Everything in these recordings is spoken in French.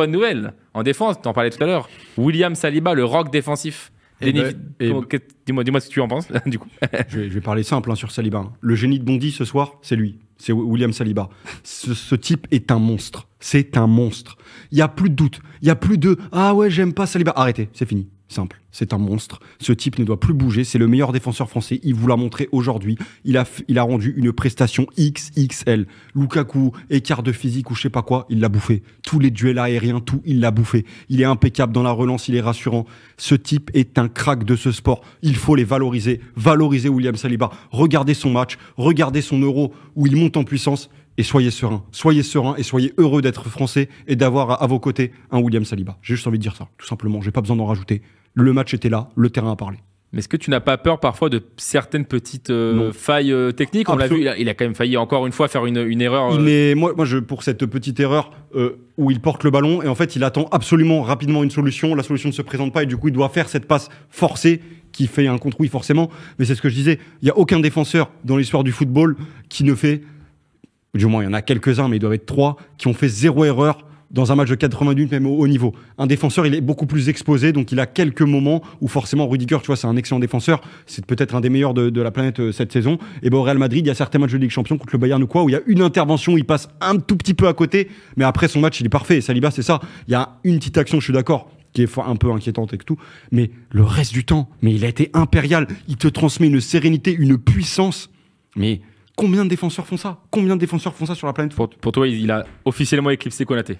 bonne nouvelle. En défense, t'en parlais tout à l'heure. William Saliba, le rock défensif. Eh ben, eh ben. Dis-moi ce que tu en penses, du coup. je, vais, parler simple hein, sur Saliba. Hein. Le génie de Bondi, ce soir, c'est lui. C'est William Saliba. Ce, ce, type est un monstre. C'est un monstre. Il n'y a plus de doute. Il n'y a plus de Ah ouais, j'aime pas Saliba. Arrêtez, c'est fini. Simple, c'est un monstre. Ce type ne doit plus bouger, c'est le meilleur défenseur français. Il vous l'a montré aujourd'hui. Il a, il a rendu une prestation XXL. Lukaku, écart de physique ou je sais pas quoi, il l'a bouffé. Tous les duels aériens, tout, il l'a bouffé. Il est impeccable dans la relance, il est rassurant. Ce type est un crack de ce sport. Il faut les valoriser. Valoriser William Saliba. Regardez son match, regardez son euro où il monte en puissance et soyez serein. Soyez serein et soyez heureux d'être français et d'avoir à, vos côtés un William Saliba. J'ai juste envie de dire ça, tout simplement. J'ai pas besoin d'en rajouter. Le match était là, le terrain a parlé. Mais est-ce que tu n'as pas peur parfois de certaines petites euh, failles euh, techniques On l'a vu, il a, quand même failli encore une fois faire une, erreur. Euh. Mais moi, pour cette petite erreur où il porte le ballon et en fait il attend absolument rapidement une solution, la solution ne se présente pas et du coup il doit faire cette passe forcée qui fait un contre-oui forcément. Mais c'est ce que je disais, il n'y a aucun défenseur dans l'histoire du football qui ne fait, du moins il y en a quelques-uns, mais il doit être trois, qui ont fait zéro erreur dans un match de 80 même au haut niveau. Un défenseur, il est beaucoup plus exposé, donc il a quelques moments où forcément Rudiger, tu vois, c'est un excellent défenseur, c'est peut-être un des meilleurs de, la planète euh, cette saison. Et bien au Real Madrid, il y a certains matchs de Ligue Champion contre le Bayern ou quoi, où il y a une intervention, il passe un tout petit peu à côté, mais après son match, il est parfait. Et Saliba, c'est ça. Il y a une petite action, je suis d'accord, qui est un peu inquiétante et tout, mais le reste du temps, mais il a été impérial. Il te transmet une sérénité, une puissance, mais combien de défenseurs font ça Combien de défenseurs font ça sur la planète pour, pour, toi, il a officiellement éclipsé Konaté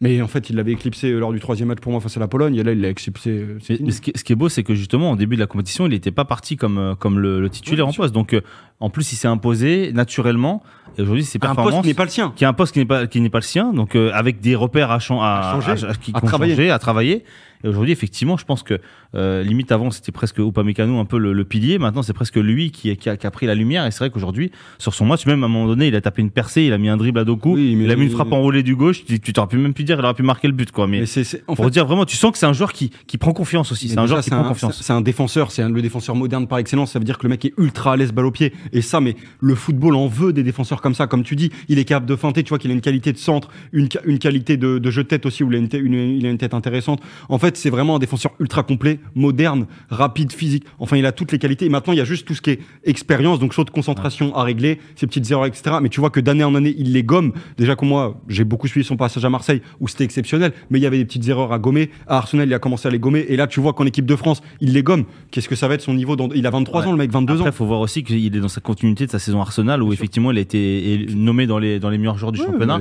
mais en fait, il l'avait éclipsé euh, lors du troisième match pour moi face à la Pologne, et là, il l'a éclipsé. Euh, ce, qui, est beau, c'est que justement, au début de la compétition, il n'était pas parti comme, euh, comme le, titulaire en poste. Donc, en plus, il s'est imposé naturellement. Et aujourd'hui, c'est Un qui pas le sien. Qui est un poste qui n'est pas, qui n'est pas le sien. Donc, avec des repères à, à, changer, à travailler. Et aujourd'hui, effectivement, je pense que euh, limite avant, c'était presque Upamecano un peu le, pilier. Maintenant, c'est presque lui qui, a, qui, a, pris la lumière. Et c'est vrai qu'aujourd'hui, sur son match, même à un moment donné, il a tapé une percée, il a mis un dribble à deux coups, il a mis une frappe euh, enroulée du gauche. Tu, t'aurais pu même pu dire, il aurait pu marquer le but, quoi. Mais, pour dire vraiment, tu sens que c'est un joueur qui, qui prend confiance aussi. C'est un joueur C'est un défenseur, c'est le défenseur moderne par excellence. Ça veut dire que le mec est ultra à l'aise balle au pied. Et ça, mais le football en veut des défenseurs comme ça, comme tu dis. Il est capable de feinter. Tu vois qu'il a une qualité de centre, une, une qualité de, jeu tête aussi où il a une, il a une tête intéressante. En fait, c'est vraiment un défenseur ultra complet, moderne, rapide, physique. Enfin, il a toutes les qualités. Et maintenant, il y a juste tout ce qui est expérience, donc chaud de concentration à régler, ses petites erreurs, etc. Mais tu vois que d'année en année, il les gomme. Déjà, que moi, j'ai beaucoup suivi son passage à Marseille où c'était exceptionnel, mais il y avait des petites erreurs à gommer. À Arsenal, il a commencé à les gommer. Et là, tu vois qu'en équipe de France, il les gomme. Qu'est-ce que ça va être son niveau Il a 23 ans, le mec, 22 ans. Il faut voir aussi qu'il est dans sa continuité de sa saison Arsenal où effectivement, il a été nommé dans les, dans les meilleurs joueurs du championnat.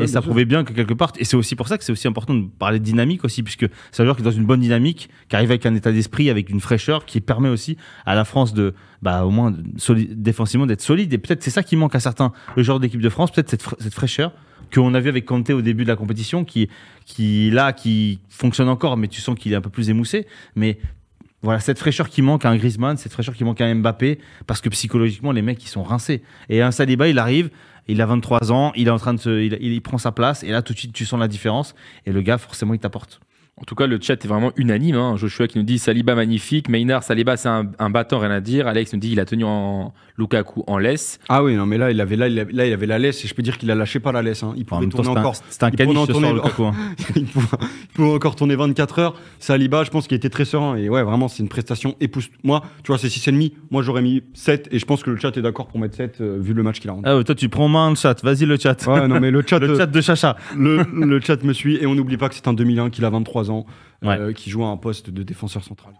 Et ça prouvait bien que quelque part, et c'est aussi pour ça que c'est aussi important de parler de dynamique aussi, puisque ça qui est dans une bonne dynamique, qui arrive avec un état d'esprit, avec une fraîcheur, qui permet aussi à la France de, bah, au moins défensivement, d'être solide. Et peut-être c'est ça qui manque à certains, le genre d'équipe de France, peut-être cette, fraîcheur qu'on a vu avec Kanté au début de la compétition, qui, qui là, qui fonctionne encore, mais tu sens qu'il est un peu plus émoussé. Mais voilà, cette fraîcheur qui manque à un Griezmann, cette fraîcheur qui manque à un Mbappé, parce que psychologiquement, les mecs, ils sont rincés. Et un Saliba, il arrive, il a 23 ans, il est en train de il, il, prend sa place, et là, tout de suite, tu sens la différence, et le gars, forcément, il t'apporte. En tout cas, le chat est vraiment unanime. Hein. Joshua qui nous dit Saliba magnifique. Maynard, Saliba, c'est un, un, battant, rien à dire. Alex nous dit il a tenu en Lukaku en laisse. Ah oui, non, mais là, il avait, là, il avait, la laisse et je peux dire qu'il a lâché pas la laisse. Hein. Il pouvait encore. C'est un, tourner... Lukaku. Hein. il, pouvait, encore tourner 24 heures. Saliba, je pense qu'il était très serein. Et ouais, vraiment, c'est une prestation épouse. Moi, tu vois, c'est 6,5. Moi, j'aurais mis 7. Et je pense que le chat est d'accord pour mettre 7 euh, vu le match qu'il a rendu. Ah toi, tu prends main le chat. Vas-y, le chat. non, mais le chat. le euh, chat de Chacha. Le, chat me suit. Et on n'oublie pas que c'est un 2001 qu'il a 23 euh, qui joue à un poste de défenseur central.